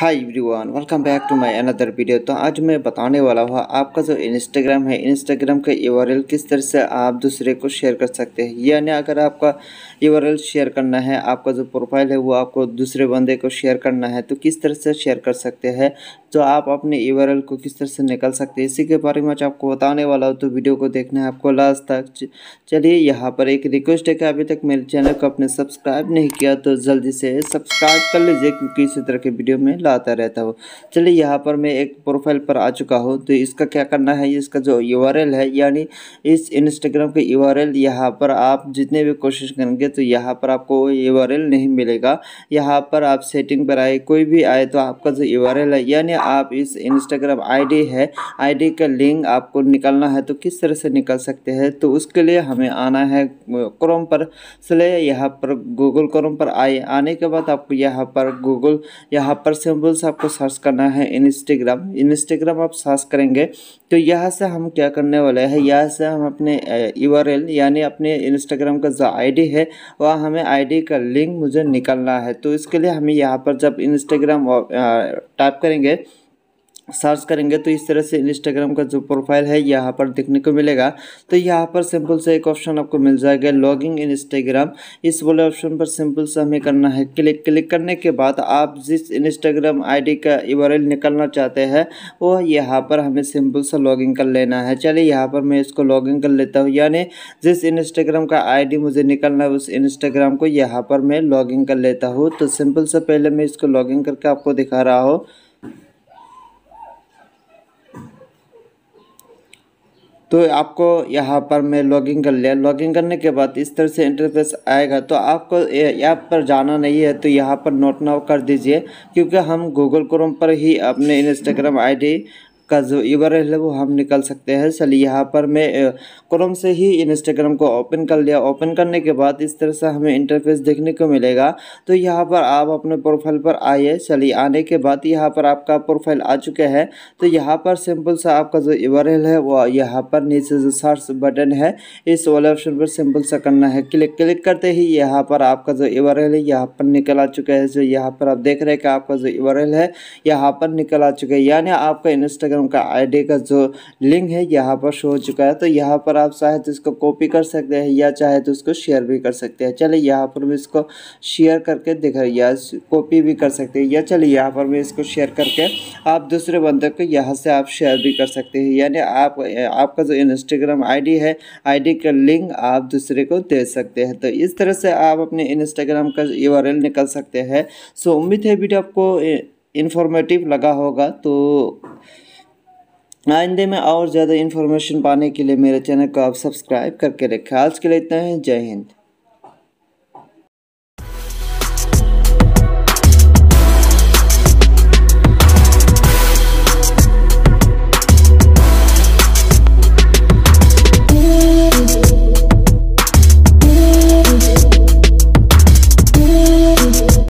hi everyone welcome back to my another video तो आज मैं बताने वाला हूँ आपका जो इंस्टाग्राम है इंस्टाग्राम का यूआरएल किस तरह से आप दूसरे को शेयर कर सकते हैं यानी अगर आपका यूआरएल शेयर करना है आपका जो प्रोफाइल है वो आपको दूसरे बंदे को शेयर करना है तो किस तरह से शेयर कर सकते हैं तो आप अपने यू को किस तरह से निकल सकते हैं इसी के बारे में आज आपको बताने वाला हूँ तो वीडियो को देखना है आपको लास्ट तक चलिए यहाँ पर एक रिक्वेस्ट है कि अभी तक मेरे चैनल को आपने सब्सक्राइब नहीं किया तो जल्दी से सब्सक्राइब कर लीजिए क्योंकि इसी तरह के वीडियो में ज़्यादा आता रहता हो चलिए यहाँ पर मैं एक प्रोफाइल पर आ चुका हूँ तो इसका क्या करना है इसका जो यू है यानी इस इंस्टाग्राम का यू आर पर आप जितने भी कोशिश करेंगे तो यहाँ पर आपको यू आर नहीं मिलेगा यहाँ पर आप सेटिंग पर आए कोई भी आए तो आपका जो यू है यानी आप इस इंस्टाग्राम आई है आई का लिंक आपको निकालना है तो किस तरह से निकाल सकते हैं तो उसके लिए हमें आना है क्रोम पर इसलिए यहाँ पर गूगल क्रोम पर आए आने के बाद आपको यहाँ पर गूगल यहाँ पर से सिंबल से आपको सर्च करना है इंस्टाग्राम इंस्टाग्राम आप सर्च करेंगे तो यहाँ से हम क्या करने वाले हैं यहाँ से हम अपने यू यानी अपने इंस्टाग्राम का जो आई है वह हमें आई का लिंक मुझे निकालना है तो इसके लिए हमें यहाँ पर जब इंस्टाग्राम टाइप करेंगे सर्च करेंगे तो इस तरह से इंस्टाग्राम का जो प्रोफाइल है यहाँ पर देखने को मिलेगा तो यहाँ पर सिंपल से एक ऑप्शन आपको मिल जाएगा लॉगिंग इन इंस्टाग्राम इस वाले ऑप्शन पर सिंपल से हमें करना है क्लिक क्लिक करने के बाद आप जिस इंस्टाग्राम आईडी का यूआरएल निकलना चाहते हैं वो यहाँ पर हमें सिंपल सा लॉगिंग कर लेना है चलिए यहाँ पर मैं इसको लॉगिंग कर लेता हूँ यानी जिस इंस्टाग्राम का आई मुझे निकलना है उस इंस्टाग्राम को यहाँ पर मैं लॉगिंग कर लेता हूँ तो सिंपल से पहले मैं इसको लॉगिंग करके आपको दिखा रहा हूँ तो आपको यहाँ पर मैं लॉगिन कर लिया लॉगिन करने के बाद इस तरह से इंटरफेस आएगा तो आपको ऐप पर जाना नहीं है तो यहाँ पर नोट नाउ कर दीजिए क्योंकि हम गूगल क्रोम पर ही अपने इंस्टाग्राम आईडी का जो ईवर है वो हम निकल सकते हैं चलिए यहाँ पर मैं क्रोम से ही इंस्टाग्राम को ओपन कर लिया ओपन करने के बाद इस तरह से हमें इंटरफेस देखने को मिलेगा तो यहाँ पर आप अपने प्रोफाइल पर आइए चलिए आने के बाद यहाँ पर आपका प्रोफाइल आ चुके हैं तो यहाँ पर सिंपल सा आपका जो ईवर है वो यहाँ पर नीचे जो सर्च बटन है इस वाले ऑप्शन पर सिंपल सा करना है क्लिक क्लिक करते ही यहाँ पर आपका जो ईवर है यहाँ पर निकल आ चुका है जो यहाँ पर आप देख रहे हैं कि आपका जो ईवर है यहाँ पर निकल आ चुका है यानी आपका इंस्टाग्राम उनका आईडी का जो लिंक है यहाँ पर शो हो चुका है तो यहाँ पर आप चाहे तो इसको कॉपी कर सकते हैं या चाहे तो उसको शेयर भी कर सकते हैं चलिए यहाँ पर मैं इसको शेयर करके रही या कॉपी भी कर सकते हैं या चलिए यहाँ पर मैं इसको शेयर करके आप दूसरे बंदे को यहाँ से आप शेयर भी कर सकते हैं यानी आप आपका जो इंस्टाग्राम आई है आई का लिंक आप दूसरे को दे सकते हैं तो इस तरह से आप अपने इंस्टाग्राम का यू निकल सकते हैं सो उम्मीद है वीडियो आपको इन्फॉर्मेटिव लगा होगा तो आइंदे में और ज़्यादा इन्फॉर्मेशन पाने के लिए मेरे चैनल को आप सब्सक्राइब करके रखें आज के लिए इतना है जय हिंद